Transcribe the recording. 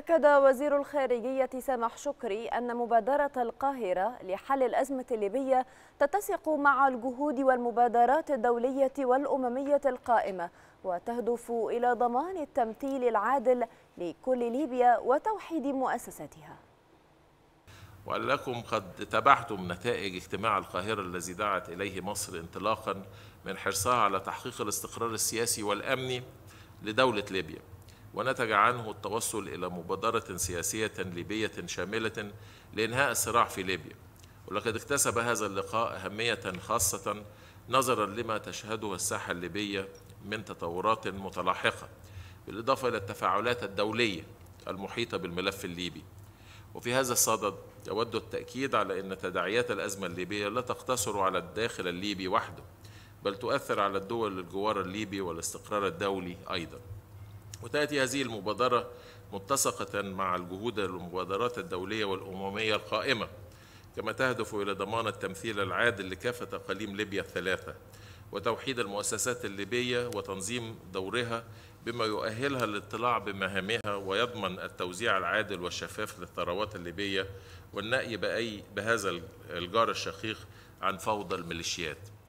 أكد وزير الخارجية سامح شكري أن مبادرة القاهرة لحل الأزمة الليبية تتسق مع الجهود والمبادرات الدولية والأممية القائمة وتهدف إلى ضمان التمثيل العادل لكل ليبيا وتوحيد مؤسساتها وأن لكم قد تبعتم نتائج اجتماع القاهرة الذي دعت إليه مصر انطلاقا من حرصها على تحقيق الاستقرار السياسي والأمني لدولة ليبيا ونتج عنه التوصل إلى مبادرة سياسية ليبية شاملة لإنهاء الصراع في ليبيا ولقد اكتسب هذا اللقاء أهمية خاصة نظرا لما تشهده الساحة الليبية من تطورات متلاحقة بالإضافة إلى التفاعلات الدولية المحيطة بالملف الليبي وفي هذا الصدد يود التأكيد على أن تداعيات الأزمة الليبية لا تقتصر على الداخل الليبي وحده بل تؤثر على الدول الجوار الليبي والاستقرار الدولي أيضاً وتأتي هذه المبادرة متسقة مع الجهود والمبادرات الدولية والأممية القائمة كما تهدف إلى ضمان التمثيل العادل لكافة أقاليم ليبيا الثلاثة وتوحيد المؤسسات الليبية وتنظيم دورها بما يؤهلها للاطلاع بمهامها ويضمن التوزيع العادل والشفاف للثروات الليبية والنأي بأي بهذا الجار الشقيق عن فوضى الميليشيات